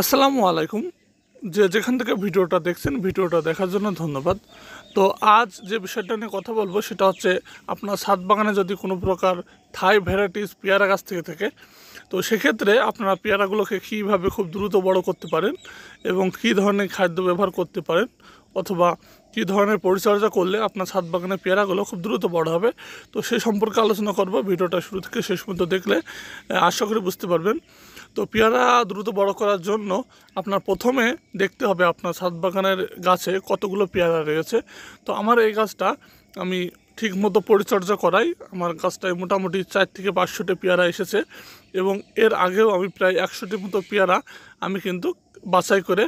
আসসালামু আলাইকুম যে যেখান থেকে ভিডিওটা দেখছেন ভিডিওটা দেখার জন্য ধন্যবাদ তো আজ যে বিষয়টা নিয়ে কথা বলবো সেটা হচ্ছে আপনার সাত বাগানে যদি কোনো প্রকার থাই ভ্যারাইটিস পেয়ারা গাছ থেকে থাকে তো সেক্ষেত্রে আপনারা পেয়ারাগুলোকে কীভাবে খুব দ্রুত বড় করতে পারেন এবং কী ধরনের খাদ্য ব্যবহার করতে পারেন অথবা কী ধরনের পরিচর্যা করলে আপনার সাত বাগানে পেয়ারাগুলো খুব দ্রুত বড় হবে তো সে সম্পর্কে আলোচনা করব ভিডিওটা শুরু থেকে শেষ পর্যন্ত দেখলে আশা করি বুঝতে পারবেন তো পেয়ারা দ্রুত বড় করার জন্য আপনার প্রথমে দেখতে হবে আপনার ছাদ বাগানের গাছে কতগুলো পেয়ারা রয়েছে তো আমার এই গাছটা আমি ঠিক মতো পরিচর্যা করাই আমার গাছটায় মোটামুটি চার থেকে পাঁচশোটি পেয়ারা এসেছে এবং এর আগেও আমি প্রায় একশোটি মতো পেয়ারা আমি কিন্তু বাছাই করে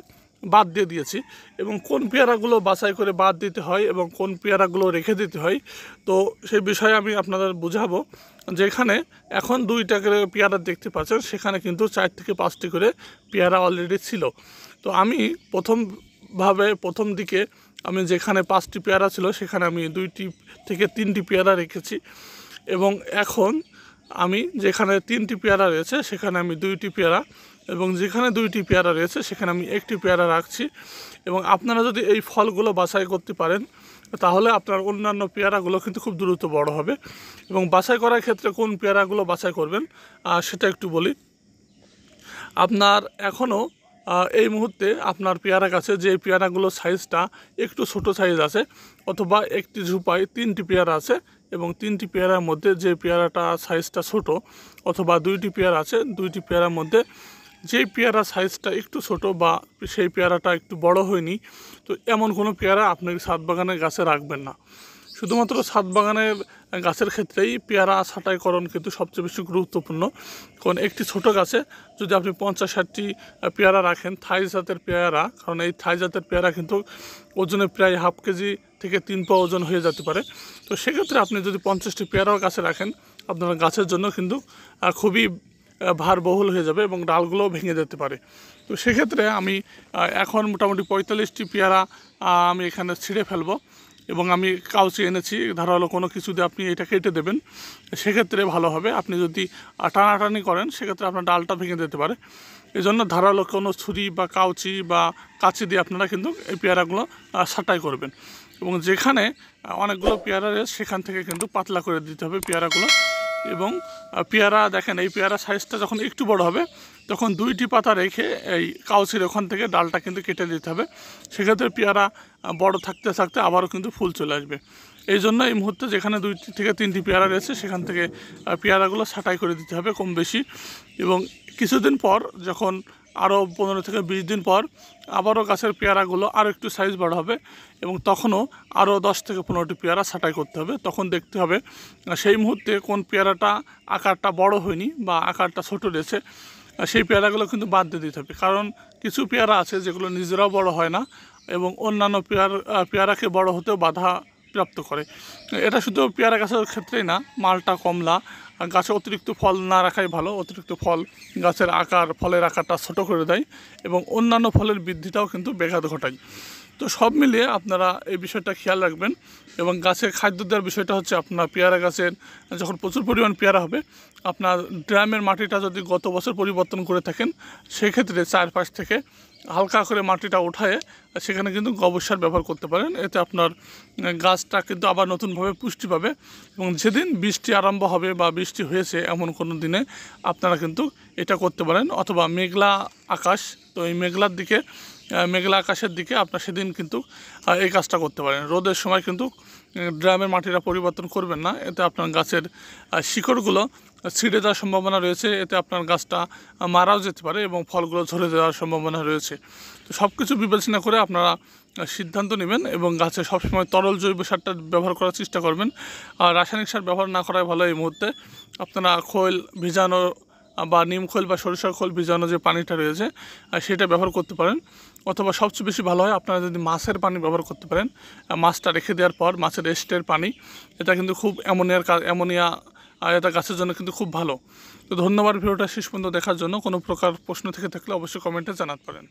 বাদ দিয়ে দিয়েছি এবং কোন পেয়ারাগুলো বাছাই করে বাদ দিতে হয় এবং কোন পেয়ারাগুলো রেখে দিতে হয় তো সেই বিষয়ে আমি আপনাদের বুঝাবো যেখানে এখন দুইটা করে পেয়ারা দেখতে পাচ্ছেন সেখানে কিন্তু চার থেকে পাঁচটি করে পেয়ারা অলরেডি ছিল তো আমি প্রথমভাবে প্রথম দিকে আমি যেখানে পাঁচটি পেয়ারা ছিল সেখানে আমি দুইটি থেকে তিনটি পেয়ারা রেখেছি এবং এখন আমি যেখানে তিনটি পেয়ারা রয়েছে সেখানে আমি দুইটি পেয়ারা এবং যেখানে দুইটি পেয়ারা রয়েছে সেখানে আমি একটি পেয়ারা রাখছি এবং আপনারা যদি এই ফলগুলো বাছাই করতে পারেন তাহলে আপনার অন্যান্য পেয়ারাগুলো কিন্তু খুব দ্রুত বড় হবে এবং বাছাই করার ক্ষেত্রে কোন পেয়ারাগুলো বাছাই করবেন সেটা একটু বলি আপনার এখনও এই মুহূর্তে আপনার পেয়ারা গাছে যে পেয়ারাগুলোর সাইজটা একটু ছোট সাইজ আছে অথবা একটি ঝুপায় তিনটি পেয়ারা আছে এবং তিনটি পেয়ারার মধ্যে যে পেয়ারাটা সাইজটা ছোট অথবা দুইটি পেয়ারা আছে দুইটি পেয়ারার মধ্যে যেই পেয়ারা সাইজটা একটু ছোট বা সেই পেয়ারাটা একটু বড় হয়নি তো এমন কোনো পেয়ারা আপনি ছাদ বাগানের গাছে রাখবেন না শুধুমাত্র ছাদ বাগানের গাছের ক্ষেত্রেই পেয়ারা ছাটাইকরণ কিন্তু সবচেয়ে বেশি গুরুত্বপূর্ণ কারণ একটি ছোট গাছে যদি আপনি পঞ্চাশ ষাটটি পেয়ারা রাখেন থাই জাতের পেয়ারা কারণ এই থাই জাতের পেয়ারা কিন্তু ওজনে প্রায় হাফ কেজি থেকে তিন পা ওজন হয়ে যেতে পারে তো সেক্ষেত্রে আপনি যদি পঞ্চাশটি পেয়ারাও গাছে রাখেন আপনার গাছের জন্য কিন্তু খুবই ভারবহুল হয়ে যাবে এবং ডালগুলোও ভেঙে যেতে পারে তো সেক্ষেত্রে আমি এখন মোটামুটি পঁয়তাল্লিশটি পেয়ারা আমি এখানে ছিঁড়ে ফেলবো এবং আমি কাউচি এনেছি ধারালো হলো কোনো কিছু দিয়ে আপনি এটা কেটে দেবেন সেক্ষেত্রে ভালো হবে আপনি যদি টানাটানি করেন সেক্ষেত্রে আপনার ডালটা ভেঙে যেতে পারে এই জন্য ধারালো কোনো ছুরি বা কাউচি বা কাচি দিয়ে আপনারা কিন্তু এই পেয়ারাগুলো ছাটাই করবেন এবং যেখানে অনেকগুলো পেয়ারা রয়েছে সেখান থেকে কিন্তু পাতলা করে দিতে হবে পেয়ারাগুলো এবং পেয়ারা দেখেন এই পেয়ারা সাইজটা যখন একটু বড় হবে তখন দুইটি পাতা রেখে এই কাউসির ওখান থেকে ডালটা কিন্তু কেটে দিতে হবে সেক্ষেত্রে পেয়ারা বড় থাকতে থাকতে আবারও কিন্তু ফুল চলে আসবে এই জন্য এই মুহূর্তে যেখানে দুইটি থেকে তিনটি পেয়ারা রয়েছে সেখান থেকে পেয়ারাগুলো ছাঁটাই করে দিতে হবে কম বেশি এবং কিছুদিন পর যখন আরও পনেরো থেকে বিশ দিন পর আবারও গাছের পেয়ারাগুলো আরও একটু সাইজ বড় হবে এবং তখনও আরও দশ থেকে পনেরোটি পেয়ারা ছাঁটাই করতে হবে তখন দেখতে হবে সেই মুহূর্তে কোন পেয়ারাটা আকারটা বড় হয়নি বা আকারটা ছোট রয়েছে সেই পেয়ারাগুলো কিন্তু বাদ দিয়ে দিতে হবে কারণ কিছু পেয়ারা আছে যেগুলো নিজেরাও বড় হয় না এবং অন্যান্য পেয়ার পেয়ারাকে বড় হতেও বাধা প্রাপ্ত করে এটা শুধু পেয়ারা গাছের ক্ষেত্রেই না মালটা কমলা আর গাছে অতিরিক্ত ফল না রাখাই ভালো অতিরিক্ত ফল গাছের আকার ফলের আকারটা ছোটো করে দেয় এবং অন্যান্য ফলের বৃদ্ধিটাও কিন্তু ব্যাঘাত ঘটায় তো সব মিলিয়ে আপনারা এই বিষয়টা খেয়াল রাখবেন এবং গাছে খাদ্য দেওয়ার বিষয়টা হচ্ছে আপনার পেয়ারা গাছের যখন প্রচুর পরিমাণ পেয়ারা হবে আপনার ড্রামের মাটিটা যদি গত বছর পরিবর্তন করে থাকেন সেক্ষেত্রে চারপাশ থেকে হালকা করে মাটিটা উঠায় সেখানে কিন্তু গোবর সার ব্যবহার করতে পারেন এতে আপনার গাছটা কিন্তু আবার নতুনভাবে পুষ্টি পাবে এবং যেদিন বৃষ্টি আরম্ভ হবে বা বৃষ্টি হয়েছে এমন কোনো দিনে আপনারা কিন্তু এটা করতে পারেন অথবা মেঘলা আকাশ তো এই মেঘলার দিকে মেঘলা আকাশের দিকে আপনার সেদিন কিন্তু এই কাজটা করতে পারেন রোদের সময় কিন্তু ড্রামের মাটিটা পরিবর্তন করবেন না এতে আপনার গাছের শিকড়গুলো ছিঁড়ে যাওয়ার সম্ভাবনা রয়েছে এতে আপনার গাছটা মারাও যেতে পারে এবং ফলগুলো ঝরে যাওয়ার সম্ভাবনা রয়েছে তো সব কিছু বিবেচনা করে আপনারা সিদ্ধান্ত নেবেন এবং গাছে সবসময় তরল জৈব সারটা ব্যবহার করার চেষ্টা করবেন আর রাসায়নিক সার ব্যবহার না করাই ভালো এই মুহূর্তে আপনারা খোল ভিজানো বা নিমখোল বা সরিষার খোল ভিজানো যে পানিটা রয়েছে সেটা ব্যবহার করতে পারেন অথবা সবচেয়ে বেশি ভালো হয় আপনারা যদি মাছের পানি ব্যবহার করতে পারেন মাছটা রেখে দেওয়ার পর মাছের রেস্টের পানি এটা কিন্তু খুব অ্যামোনিয়ার কাজ অ্যামোনিয়া আর এটা গাছের জন্য কিন্তু খুব ভালো তো ধন্যবাদ ভিডিওটা শেষ পর্যন্ত দেখার জন্য কোনো প্রকার প্রশ্ন থেকে থাকলে অবশ্যই কমেন্টে জানাতে পারেন